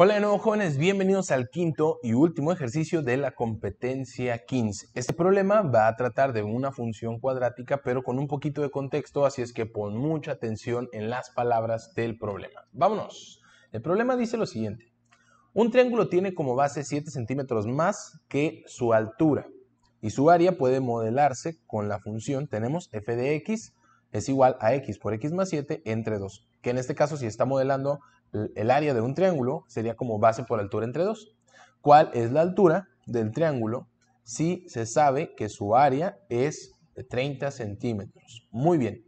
Hola de nuevo jóvenes, bienvenidos al quinto y último ejercicio de la competencia 15. Este problema va a tratar de una función cuadrática pero con un poquito de contexto, así es que pon mucha atención en las palabras del problema. Vámonos. El problema dice lo siguiente. Un triángulo tiene como base 7 centímetros más que su altura y su área puede modelarse con la función, tenemos f de x es igual a x por x más 7 entre 2, que en este caso si está modelando el área de un triángulo sería como base por altura entre dos. ¿Cuál es la altura del triángulo si se sabe que su área es de 30 centímetros? Muy bien.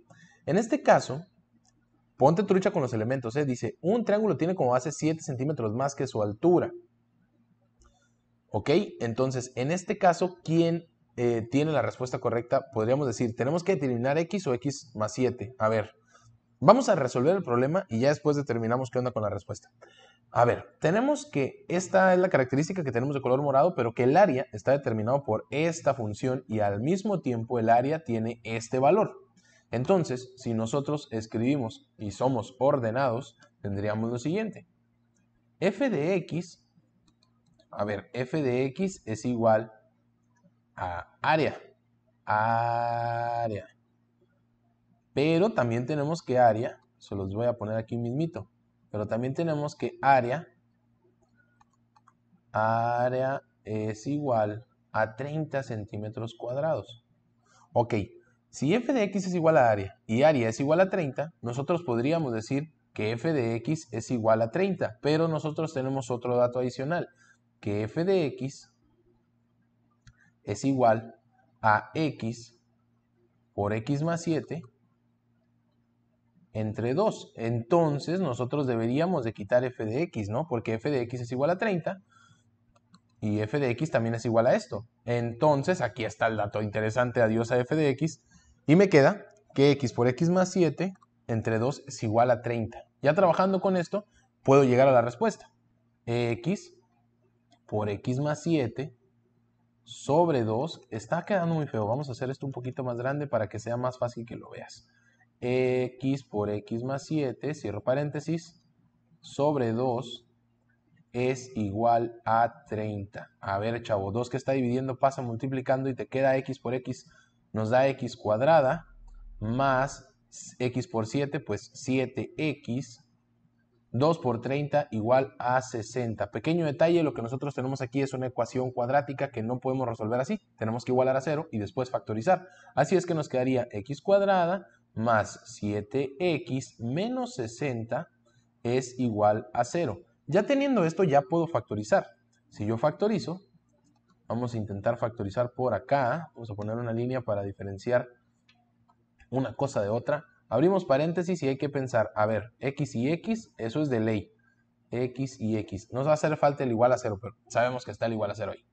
En este caso, ponte trucha con los elementos. ¿eh? Dice, un triángulo tiene como base 7 centímetros más que su altura. ¿Ok? Entonces, en este caso, ¿quién eh, tiene la respuesta correcta? Podríamos decir, tenemos que determinar x o x más 7. A ver, Vamos a resolver el problema y ya después determinamos qué onda con la respuesta. A ver, tenemos que esta es la característica que tenemos de color morado, pero que el área está determinado por esta función y al mismo tiempo el área tiene este valor. Entonces, si nosotros escribimos y somos ordenados, tendríamos lo siguiente. f de x, a ver, f de x es igual a área, área pero también tenemos que área, se los voy a poner aquí mismito, pero también tenemos que área, área es igual a 30 centímetros cuadrados. Ok, si f de x es igual a área y área es igual a 30, nosotros podríamos decir que f de x es igual a 30, pero nosotros tenemos otro dato adicional, que f de x es igual a x por x más 7 entre 2. Entonces nosotros deberíamos de quitar f de x, ¿no? Porque f de x es igual a 30 y f de x también es igual a esto. Entonces aquí está el dato interesante, adiós a f de x. Y me queda que x por x más 7 entre 2 es igual a 30. Ya trabajando con esto, puedo llegar a la respuesta. x por x más 7 sobre 2 está quedando muy feo. Vamos a hacer esto un poquito más grande para que sea más fácil que lo veas x por x más 7, cierro paréntesis, sobre 2 es igual a 30. A ver, chavo, 2 que está dividiendo pasa multiplicando y te queda x por x, nos da x cuadrada, más x por 7, pues 7x. 2 por 30 igual a 60. Pequeño detalle, lo que nosotros tenemos aquí es una ecuación cuadrática que no podemos resolver así. Tenemos que igualar a 0 y después factorizar. Así es que nos quedaría x cuadrada más 7x menos 60 es igual a 0. Ya teniendo esto, ya puedo factorizar. Si yo factorizo, vamos a intentar factorizar por acá. Vamos a poner una línea para diferenciar una cosa de otra. Abrimos paréntesis y hay que pensar, a ver, x y x, eso es de ley. x y x. Nos va a hacer falta el igual a 0, pero sabemos que está el igual a 0 ahí.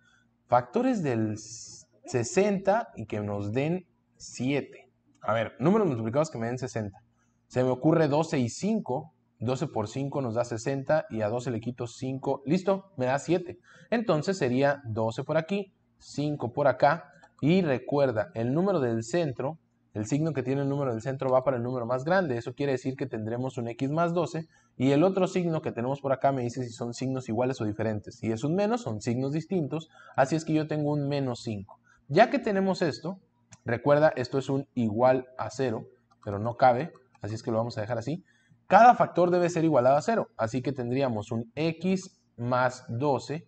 Factores del 60 y que nos den 7. A ver, números multiplicados que me den 60. Se me ocurre 12 y 5. 12 por 5 nos da 60 y a 12 le quito 5. Listo, me da 7. Entonces sería 12 por aquí, 5 por acá. Y recuerda, el número del centro, el signo que tiene el número del centro va para el número más grande. Eso quiere decir que tendremos un x más 12. Y el otro signo que tenemos por acá me dice si son signos iguales o diferentes. Y es un menos, son signos distintos. Así es que yo tengo un menos 5. Ya que tenemos esto, Recuerda, esto es un igual a cero, pero no cabe, así es que lo vamos a dejar así. Cada factor debe ser igualado a cero, así que tendríamos un x más 12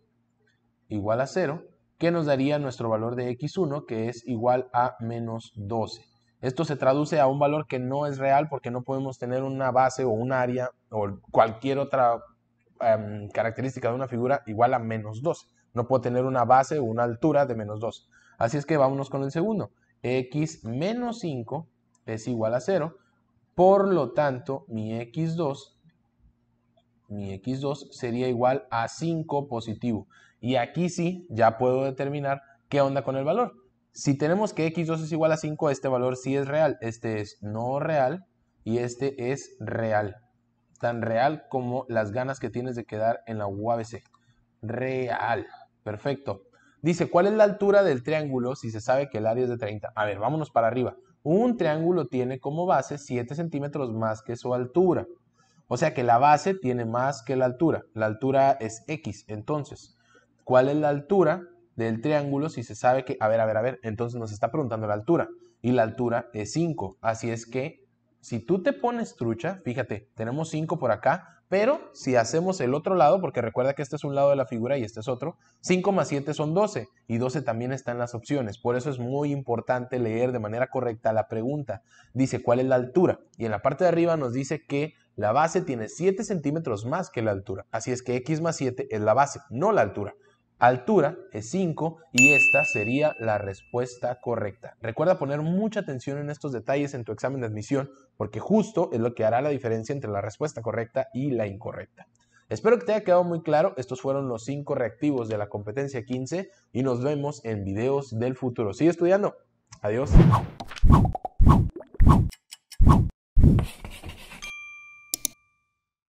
igual a 0, que nos daría nuestro valor de x1, que es igual a menos 12. Esto se traduce a un valor que no es real porque no podemos tener una base o un área o cualquier otra em, característica de una figura igual a menos 12. No puedo tener una base o una altura de menos 12. Así es que vámonos con el segundo x menos 5 es igual a 0. Por lo tanto, mi x2, mi x2 sería igual a 5 positivo. Y aquí sí, ya puedo determinar qué onda con el valor. Si tenemos que x2 es igual a 5, este valor sí es real. Este es no real y este es real. Tan real como las ganas que tienes de quedar en la UABC. Real. Perfecto. Dice, ¿cuál es la altura del triángulo si se sabe que el área es de 30? A ver, vámonos para arriba. Un triángulo tiene como base 7 centímetros más que su altura. O sea que la base tiene más que la altura. La altura es X. Entonces, ¿cuál es la altura del triángulo si se sabe que... A ver, a ver, a ver. Entonces nos está preguntando la altura. Y la altura es 5. Así es que si tú te pones trucha, fíjate, tenemos 5 por acá, pero si hacemos el otro lado, porque recuerda que este es un lado de la figura y este es otro, 5 más 7 son 12 y 12 también están las opciones. Por eso es muy importante leer de manera correcta la pregunta. Dice cuál es la altura y en la parte de arriba nos dice que la base tiene 7 centímetros más que la altura. Así es que x más 7 es la base, no la altura altura es 5 y esta sería la respuesta correcta. Recuerda poner mucha atención en estos detalles en tu examen de admisión porque justo es lo que hará la diferencia entre la respuesta correcta y la incorrecta. Espero que te haya quedado muy claro, estos fueron los 5 reactivos de la competencia 15 y nos vemos en videos del futuro. Sigue estudiando. Adiós.